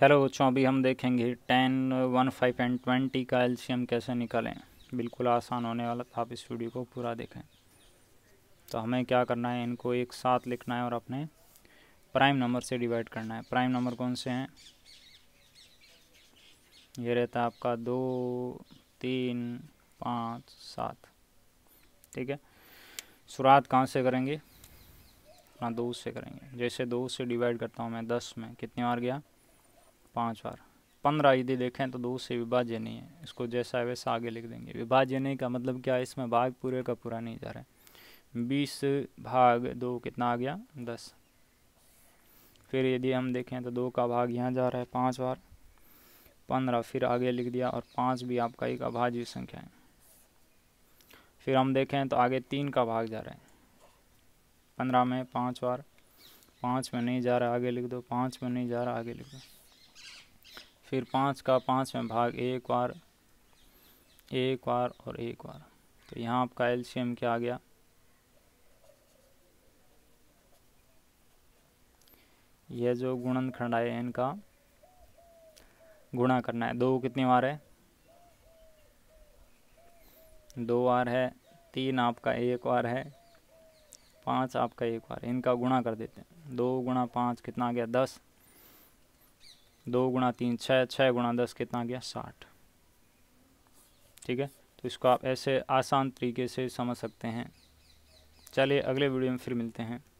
hello बच्चों अभी हम देखेंगे ten one five and twenty का एलसीएम कैसे निकालें बिल्कुल आसान होने वाला था आप इस वीडियो को पूरा देखें तो हमें क्या करना है इनको एक साथ लिखना है और अपने प्राइम नंबर से डिवाइड करना है प्राइम नंबर कौन से हैं ये रहता है आपका दो तीन पाँच सात ठीक है शुरुआत कहाँ से करेंगे अपना हाँ, दो से करेंगे जैसे दो से डिवाइड करता हूँ मैं दस में कितनी बार गया पाँच बार पंद्रह यदि देखें तो दो से विभाज्य नहीं है इसको जैसा है वैसा आगे लिख देंगे विभाज्य नहीं का मतलब क्या है इसमें भाग पूरे का पूरा नहीं जा रहा है बीस भाग दो कितना आ गया दस फिर यदि हम देखें तो दो का भाग यहाँ जा रहा है पाँच बार पंद्रह फिर आगे लिख दिया और पाँच भी आपका एक अभाज्य संख्या है फिर हम देखें तो आगे तीन का भाग जा रहा है पंद्रह में पाँच बार पाँच में नहीं जा रहा आगे लिख दो पाँच में नहीं जा रहा आगे लिख दो फिर पाँच का में भाग एक बार एक बार और एक बार तो यहाँ आपका एलसीएम क्या आ गया यह जो गुणन खंड है इनका गुणा करना है दो कितनी बार है दो बार है तीन आपका एक बार है पाँच आपका एक बार इनका गुणा कर देते हैं दो गुणा पाँच कितना आ गया दस दो गुणा तीन छः छः गुणा दस कितना गया साठ ठीक है तो इसको आप ऐसे आसान तरीके से समझ सकते हैं चलिए अगले वीडियो में फिर मिलते हैं